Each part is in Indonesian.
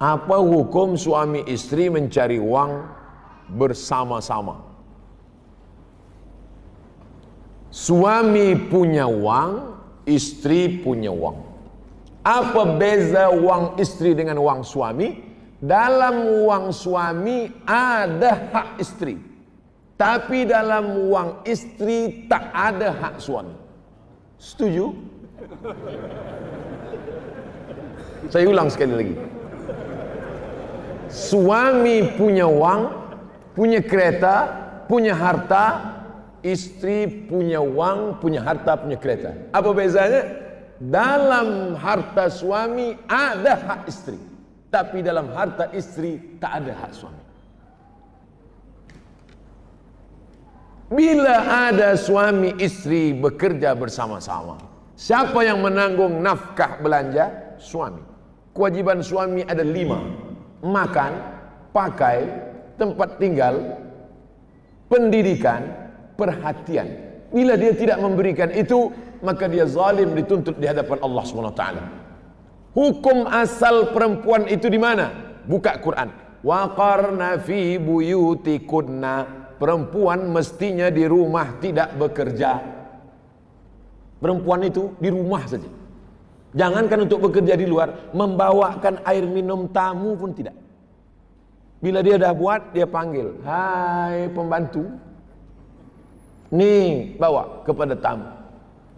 Apa hukum suami istri mencari uang bersama-sama? Suami punya uang, istri punya uang. Apa beza uang istri dengan uang suami? Dalam uang suami ada hak istri, tapi dalam uang istri tak ada hak suami. Setuju? Saya ulang sekali lagi. Suami punya uang, punya kereta, punya harta, istri punya uang, punya harta, punya kereta. Apa bezanya? Dalam harta suami ada hak istri, tapi dalam harta istri tak ada hak suami. Bila ada suami istri bekerja bersama-sama, siapa yang menanggung nafkah belanja? Suami. Kewajiban suami ada lima makan, pakai, tempat tinggal, pendidikan, perhatian. Bila dia tidak memberikan itu, maka dia zalim dituntut di hadapan Allah SWT. Hukum asal perempuan itu di mana? Buka Quran. qarna fi buyutikunna. Perempuan mestinya di rumah tidak bekerja. Perempuan itu di rumah saja. Jangankan untuk bekerja di luar, membawakan air minum tamu pun tidak. Bila dia dah buat, dia panggil, "Hai pembantu. Nih, bawa kepada tamu."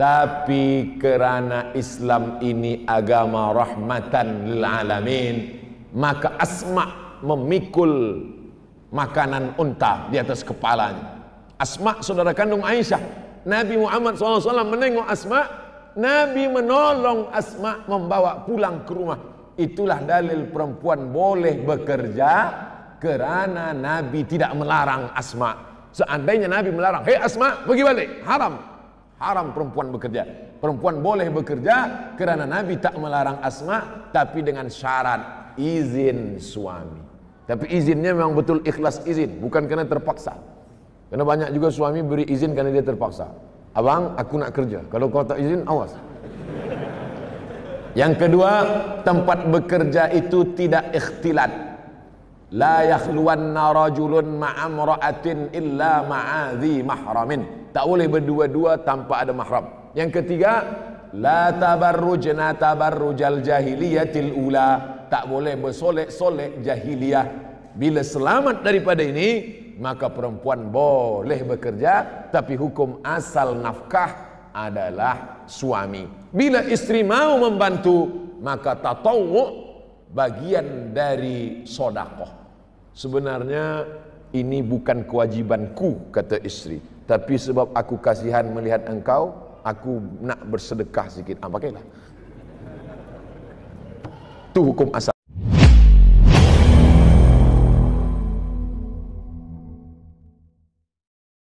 Tapi kerana Islam ini agama rahmatan lil alamin, maka Asma memikul makanan unta di atas kepalanya. Asma saudara kandung Aisyah. Nabi Muhammad SAW menengok Asma' Nabi menolong Asma membawa pulang ke rumah. Itulah dalil perempuan boleh bekerja kerana Nabi tidak melarang Asma. Seandainya Nabi melarang, "Hei Asma, pergi balik." Haram. Haram perempuan bekerja. Perempuan boleh bekerja kerana Nabi tak melarang Asma tapi dengan syarat izin suami. Tapi izinnya memang betul ikhlas izin, bukan karena terpaksa. Karena banyak juga suami beri izin karena dia terpaksa. Abang, aku nak kerja. Kalau kau tak izin, awas. Yang kedua, tempat bekerja itu tidak ikhtilat. La yakhluwanna rajulun ma'am ra'atin illa ma'adhi mahramin. Tak boleh berdua-dua tanpa ada mahram. Yang ketiga, la tabarrujna tabarrujal jahiliyatil ula. Tak boleh bersolek-solek jahiliyah. Bila selamat daripada ini, maka perempuan boleh bekerja tapi hukum asal nafkah adalah suami bila istri mau membantu maka tatawu bagian dari sodakoh sebenarnya ini bukan kewajibanku kata istri tapi sebab aku kasihan melihat engkau aku nak bersedekah sikit ah, pakailah itu hukum asal